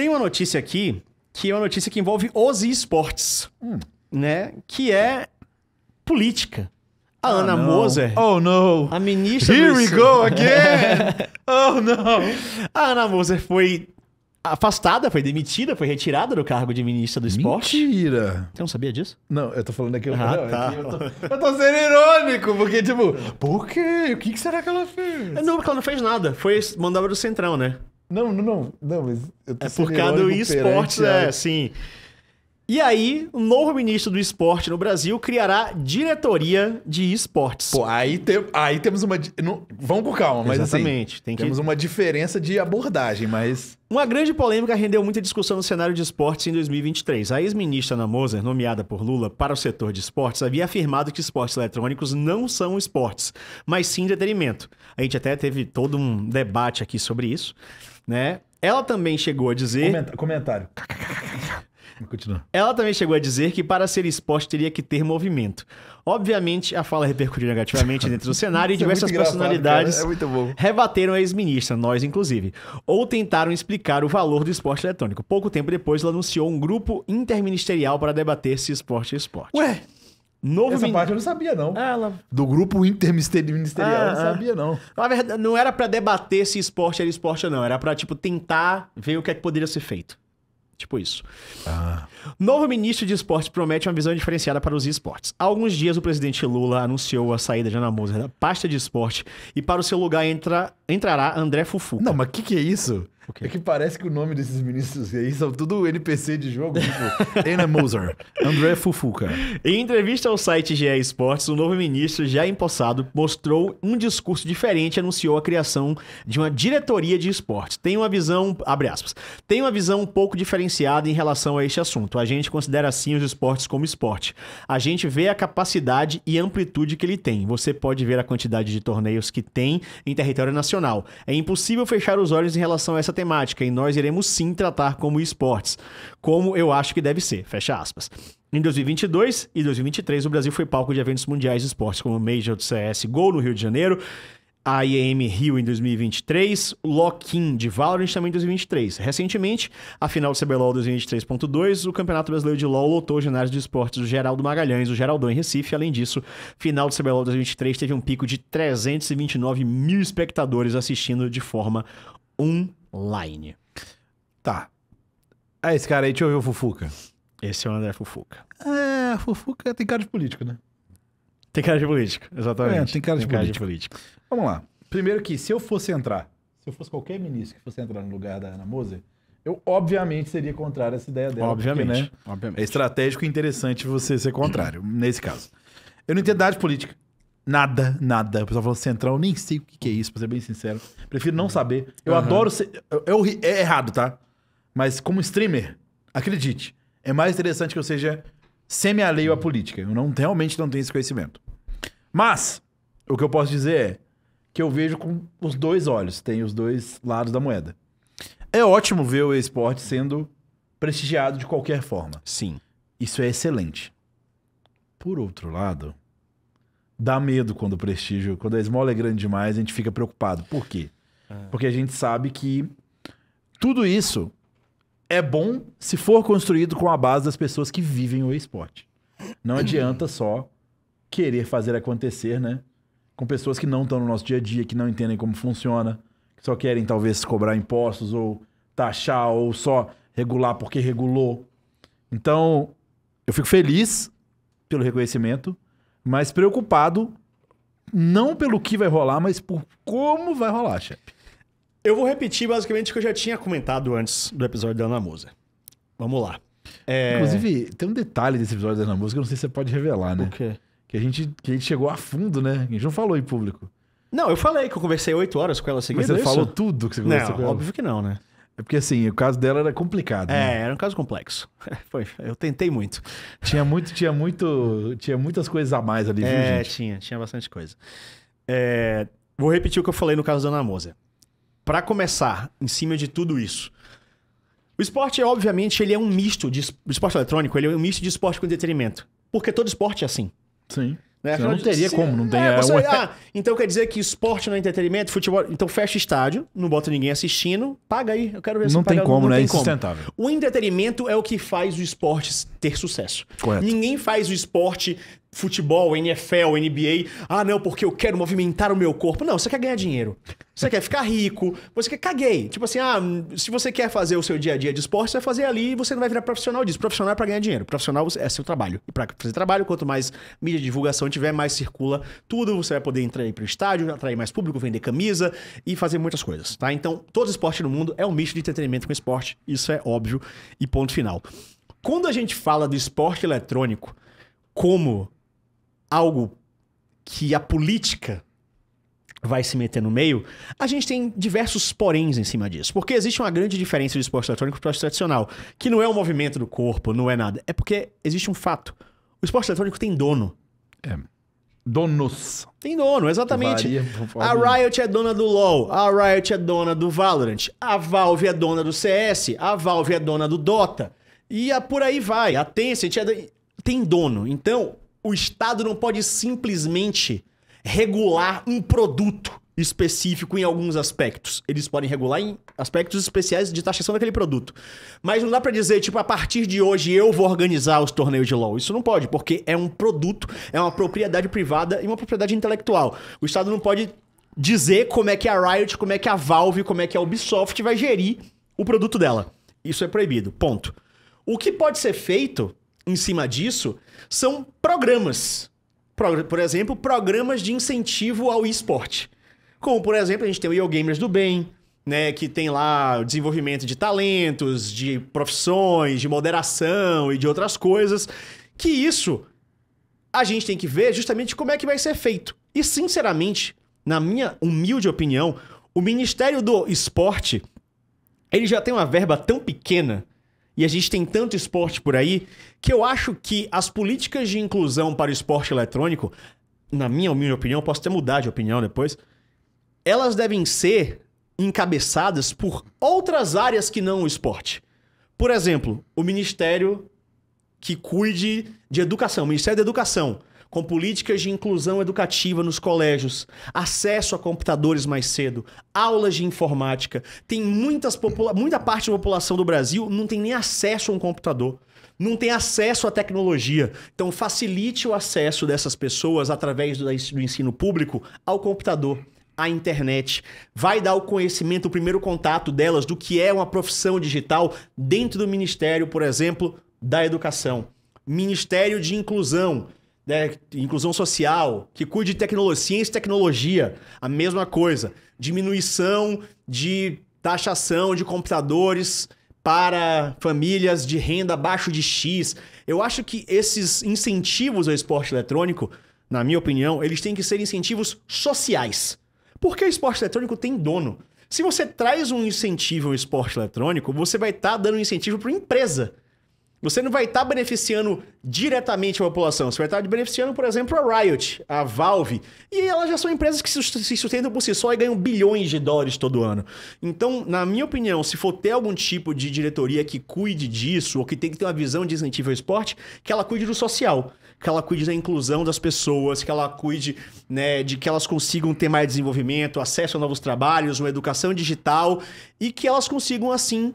Tem uma notícia aqui que é uma notícia que envolve os esportes, hum. né? Que é política. A ah, Ana não. Moser. Oh, não. A ministra. Here do... we go again! oh, não. A Ana Moser foi afastada, foi demitida, foi retirada do cargo de ministra do esporte. Mentira! Você não sabia disso? Não, eu tô falando aqui. Ah, não, tá. eu, tô, eu tô sendo irônico, porque, tipo, por quê? O que, que será que ela fez? Não, porque ela não fez nada. Foi mandava do Centrão, né? Não, não, não, não, mas eu tô É por causa do esporte, é, sim. E aí, o novo ministro do esporte no Brasil criará diretoria de esportes. Pô, aí, te, aí temos uma. Não, vamos com calma, mas assim, Exatamente, assim, tem temos uma diferença de abordagem, mas. Uma grande polêmica rendeu muita discussão no cenário de esportes em 2023. A ex-ministra Ana Moser, nomeada por Lula para o setor de esportes, havia afirmado que esportes eletrônicos não são esportes, mas sim entretenimento. A gente até teve todo um debate aqui sobre isso, né? Ela também chegou a dizer. Comenta, comentário. Continua. Ela também chegou a dizer que para ser esporte teria que ter movimento. Obviamente, a fala repercutiu negativamente dentro do cenário e é diversas é personalidades é rebateram a ex-ministra, nós inclusive, ou tentaram explicar o valor do esporte eletrônico. Pouco tempo depois, ela anunciou um grupo interministerial para debater se esporte é esporte. Ué? Novo Essa min... parte eu não sabia, não. Ah, ela... Do grupo interministerial, ah, eu não ah, ah. sabia, não. Na verdade, não era para debater se esporte era esporte ou não. Era para tipo, tentar ver o que, é que poderia ser feito. Tipo isso. Ah. Novo ministro de esportes promete uma visão diferenciada para os esportes. Há alguns dias, o presidente Lula anunciou a saída de Ana Moser da pasta de esporte e para o seu lugar entra, entrará André Fufu. Não, mas o que, que é isso? Okay. É que parece que o nome desses ministros aí são tudo NPC de jogo, tipo Anna Moser, André Fufuca. Em entrevista ao site GE Esportes, o novo ministro, já empossado, mostrou um discurso diferente e anunciou a criação de uma diretoria de esportes. Tem uma visão, abre aspas, tem uma visão um pouco diferenciada em relação a este assunto. A gente considera assim os esportes como esporte. A gente vê a capacidade e amplitude que ele tem. Você pode ver a quantidade de torneios que tem em território nacional. É impossível fechar os olhos em relação a essa temática e nós iremos sim tratar como esportes, como eu acho que deve ser. Fecha aspas. Em 2022 e 2023, o Brasil foi palco de eventos mundiais de esportes, como o Major do CS Gol no Rio de Janeiro, a IEM Rio em 2023, o Lock-in de Valorant também em 2023. Recentemente, a final do CBLOL 2023.2, o Campeonato Brasileiro de LoL lotou o ginásio de esportes do Geraldo Magalhães, o Geraldão em Recife. Além disso, final do CBLOL 2023 teve um pico de 329 mil espectadores assistindo de forma um Line. Tá. Ah, esse cara aí, deixa eu ver o Fufuca. Esse é o André Fufuca. É, Fufuca tem cara de político, né? Tem cara de político, exatamente. É, tem cara, tem de, cara político. de político. Vamos lá. Primeiro que, se eu fosse entrar, se eu fosse qualquer ministro que fosse entrar no lugar da Ana Moser, eu obviamente seria contrário a essa ideia dela. Obviamente, porque, né, obviamente. É estratégico e interessante você ser contrário, nesse caso. Eu não entendo nada de política. Nada, nada. O pessoal falou central, nem sei o que é isso, pra ser bem sincero. Prefiro não saber. Eu uhum. adoro ser. Eu, eu, é errado, tá? Mas como streamer, acredite, é mais interessante que eu seja semi-alheio à política. Eu não, realmente não tenho esse conhecimento. Mas, o que eu posso dizer é que eu vejo com os dois olhos, tem os dois lados da moeda. É ótimo ver o esporte sendo prestigiado de qualquer forma. Sim. Isso é excelente. Por outro lado, dá medo quando o prestígio, quando a esmola é grande demais, a gente fica preocupado. Por quê? É. Porque a gente sabe que tudo isso é bom se for construído com a base das pessoas que vivem o esporte. Não adianta só querer fazer acontecer, né? Com pessoas que não estão no nosso dia a dia, que não entendem como funciona, que só querem talvez cobrar impostos ou taxar ou só regular porque regulou. Então, eu fico feliz pelo reconhecimento, mas preocupado não pelo que vai rolar, mas por como vai rolar, chefe. Eu vou repetir basicamente o que eu já tinha comentado antes do episódio da Ana Musa. Vamos lá. É... Inclusive, tem um detalhe desse episódio da Ana Musa que eu não sei se você pode revelar, né? O quê? Que a gente, que a gente chegou a fundo, né? A gente não falou em público. Não, eu falei que eu conversei oito horas com ela seguida. Mas você é isso? falou tudo que você conversou não, com ela? Óbvio que não, né? É porque assim, o caso dela era complicado. Né? É, era um caso complexo. Foi, eu tentei muito. Tinha muito, tinha muito, tinha muitas coisas a mais ali, viu, é, tinha, tinha bastante coisa. É, vou repetir o que eu falei no caso da Ana Moser. Para começar, em cima de tudo isso, o esporte, obviamente, ele é um misto de esporte eletrônico, ele é um misto de esporte com entretenimento, porque todo esporte é assim. Sim. Né? Não, não teria se... como, não é, tem. É, você... ah, então quer dizer que esporte não é entretenimento, futebol. Então fecha estádio, não bota ninguém assistindo, paga aí, eu quero ver se Não tem paga, como, não né? é insustentável. Como. O entretenimento é o que faz o esporte ter sucesso. Correto. Ninguém faz o esporte, futebol, NFL, NBA. Ah, não, porque eu quero movimentar o meu corpo. Não, você quer ganhar dinheiro. Você quer ficar rico, você quer caguei. Tipo assim, ah, se você quer fazer o seu dia a dia de esporte, você vai fazer ali e você não vai virar profissional disso. Profissional é para ganhar dinheiro. Profissional é seu trabalho. E para fazer trabalho, quanto mais mídia de divulgação tiver, mais circula tudo. Você vai poder entrar aí pro estádio, atrair mais público, vender camisa e fazer muitas coisas, tá? Então, todo esporte no mundo é um misto de entretenimento com esporte. Isso é óbvio e ponto final. Quando a gente fala do esporte eletrônico como algo que a política vai se meter no meio, a gente tem diversos poréns em cima disso. Porque existe uma grande diferença do esporte eletrônico para o esporte tradicional, que não é o um movimento do corpo, não é nada. É porque existe um fato. O esporte eletrônico tem dono. É. Donos. Tem dono, exatamente. a Riot é dona do LoL, a Riot é dona do Valorant, a Valve é dona do CS, a Valve é dona do Dota. E a, por aí vai. A Tencent é tem dono. Então, o Estado não pode simplesmente regular um produto específico em alguns aspectos. Eles podem regular em aspectos especiais de taxação daquele produto. Mas não dá para dizer, tipo, a partir de hoje eu vou organizar os torneios de LoL. Isso não pode, porque é um produto, é uma propriedade privada e uma propriedade intelectual. O Estado não pode dizer como é que a Riot, como é que a Valve, como é que a Ubisoft vai gerir o produto dela. Isso é proibido. Ponto. O que pode ser feito em cima disso são programas por exemplo, programas de incentivo ao esporte. Como, por exemplo, a gente tem o Yo Gamers do Bem, né, que tem lá o desenvolvimento de talentos, de profissões, de moderação e de outras coisas. Que isso a gente tem que ver justamente como é que vai ser feito. E, sinceramente, na minha humilde opinião, o Ministério do Esporte ele já tem uma verba tão pequena e a gente tem tanto esporte por aí, que eu acho que as políticas de inclusão para o esporte eletrônico, na minha humilde opinião, posso até mudar de opinião depois, elas devem ser encabeçadas por outras áreas que não o esporte. Por exemplo, o Ministério que cuide de educação, o Ministério da Educação com políticas de inclusão educativa nos colégios, acesso a computadores mais cedo, aulas de informática. Tem muitas muita parte da população do Brasil não tem nem acesso a um computador não tem acesso à tecnologia. Então, facilite o acesso dessas pessoas através do ensino público ao computador. à internet vai dar o conhecimento, o primeiro contato delas do que é uma profissão digital dentro do Ministério, por exemplo, da Educação, Ministério de Inclusão, né, inclusão social, que cuide de tecnologia, ciência e tecnologia, a mesma coisa. Diminuição de taxação de computadores para famílias de renda abaixo de X. Eu acho que esses incentivos ao esporte eletrônico, na minha opinião, eles têm que ser incentivos sociais. Porque o esporte eletrônico tem dono. Se você traz um incentivo ao esporte eletrônico, você vai estar tá dando incentivo para a empresa. Você não vai estar tá beneficiando diretamente a população. Você vai estar tá beneficiando, por exemplo, a Riot, a Valve. E elas já são empresas que se sustentam por si só e ganham bilhões de dólares todo ano. Então, na minha opinião, se for ter algum tipo de diretoria que cuide disso, ou que tem que ter uma visão de incentivo ao esporte, que ela cuide do social. Que ela cuide da inclusão das pessoas, que ela cuide né, de que elas consigam ter mais desenvolvimento, acesso a novos trabalhos, uma educação digital e que elas consigam, assim,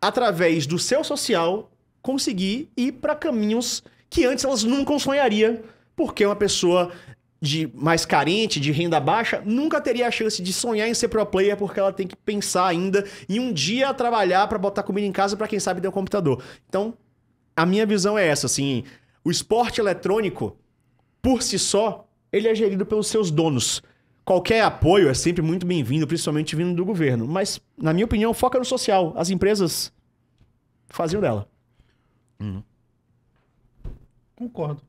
através do seu social, conseguir ir para caminhos que antes elas nunca sonhariam porque uma pessoa de mais carente, de renda baixa, nunca teria a chance de sonhar em ser pro player porque ela tem que pensar ainda e um dia trabalhar para botar comida em casa para quem sabe ter um computador. Então, a minha visão é essa, assim, o esporte eletrônico por si só, ele é gerido pelos seus donos. Qualquer apoio é sempre muito bem-vindo, principalmente vindo do governo, mas na minha opinião, foca no social. As empresas faziam dela. Uhum. Concordo.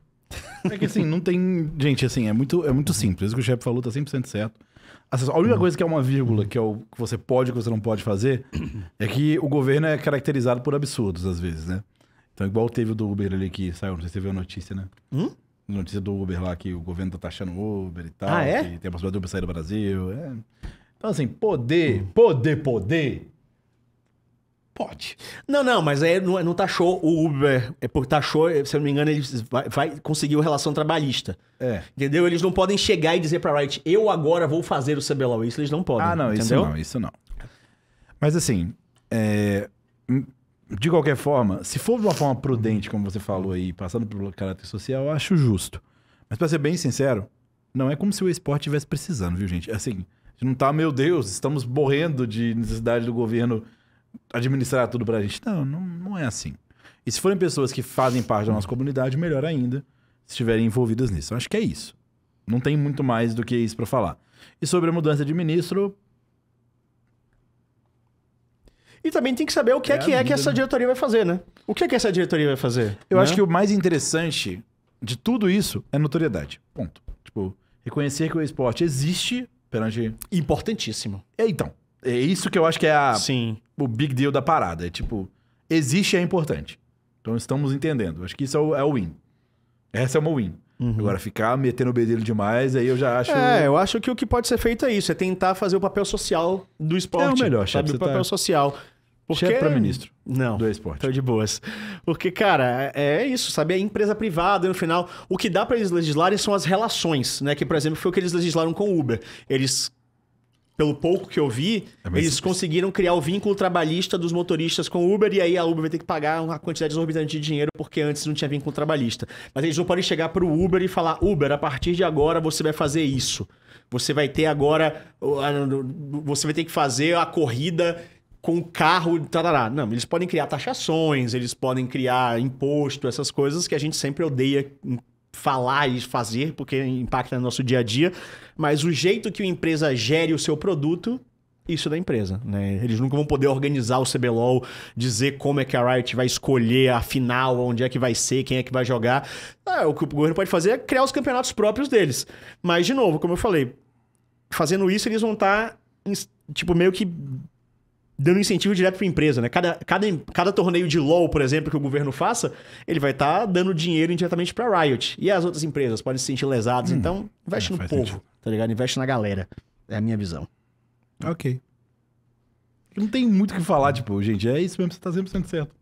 É que assim, não tem. Gente, assim, é muito, é muito simples. O que o chefe falou tá 100% certo. Assim, a única uhum. coisa que é uma vírgula, que é o que você pode e que você não pode fazer, é que o governo é caracterizado por absurdos, às vezes, né? Então, igual teve o do Uber ali que saiu, não sei se você viu a notícia, né? Hum? Notícia do Uber lá que o governo tá taxando o Uber e tal. Ah, é? Que tem a possibilidade do Uber sair do Brasil. É. Então, assim, poder, hum. poder, poder Pode. Não, não, mas aí não, não taxou tá o Uber. É por taxou, tá eh, se eu não me engano, ele vai, vai conseguir uma relação trabalhista. É. Entendeu? Eles não podem chegar e dizer pra Wright, eu agora vou fazer o CBLOL. Isso eles não podem. Ah, não, entendeu? isso não, isso não. Mas assim, é, hum, de qualquer forma, se for de uma forma prudente, como você falou aí, passando pelo caráter social, eu acho justo. Mas para ser bem sincero, não é como se o esporte estivesse precisando, viu, gente? Assim, não tá, meu Deus, estamos morrendo de necessidade do governo administrar tudo pra gente. Não, não, não é assim. E se forem pessoas que fazem parte da nossa comunidade, melhor ainda, se estiverem envolvidas nisso. Eu acho que é isso. Não tem muito mais do que isso para falar. E sobre a mudança de ministro, e também tem que saber o que é, é que é que essa né? diretoria vai fazer, né? O que é que essa diretoria vai fazer? Eu né? acho que o mais interessante de tudo isso é notoriedade. Ponto. Tipo, reconhecer que o esporte existe perante. Importantíssimo. É, então. É isso que eu acho que é a, Sim. o big deal da parada. É tipo, existe é importante. Então estamos entendendo. Acho que isso é o, é o win. Essa é uma win. Uhum. Agora, ficar metendo o bedelho demais, aí eu já acho. É, eu acho que o que pode ser feito é isso: é tentar fazer o papel social do esporte. É o melhor, sabe? O papel tá... social. Porque... Chefe para ministro. Não. Do esporte. Tô de boas. Porque, cara, é, é isso, sabe? É empresa privada no final. O que dá para eles legislarem são as relações, né? Que, por exemplo, foi o que eles legislaram com o Uber. Eles pelo pouco que eu vi, é eles simples. conseguiram criar o vínculo trabalhista dos motoristas com o Uber, e aí a Uber vai ter que pagar uma quantidade exorbitante de dinheiro, porque antes não tinha vínculo trabalhista. Mas eles não podem chegar para o Uber e falar: Uber, a partir de agora você vai fazer isso. Você vai ter agora. Você vai ter que fazer a corrida com carro, tarará. Não, eles podem criar taxações, eles podem criar imposto, essas coisas que a gente sempre odeia falar e fazer, porque impacta no nosso dia a dia, mas o jeito que a empresa gere o seu produto isso é da empresa. Né? Eles nunca vão poder organizar o CBLOL, dizer como é que a Riot vai escolher a final, onde é que vai ser, quem é que vai jogar. Ah, o que o governo pode fazer é criar os campeonatos próprios deles. Mas, de novo, como eu falei, fazendo isso, eles vão tá, estar, tipo, meio que dando incentivo direto para a empresa, né? Cada, cada, cada torneio de LoL, por exemplo, que o governo faça, ele vai estar tá dando dinheiro indiretamente para Riot. E as outras empresas podem se sentir lesadas. Hum, então, investe é, no povo, sentido. tá ligado? Investe na galera. É a minha visão. Ok. Não tem muito o que falar, tipo, gente, é isso mesmo, você tá 100% certo.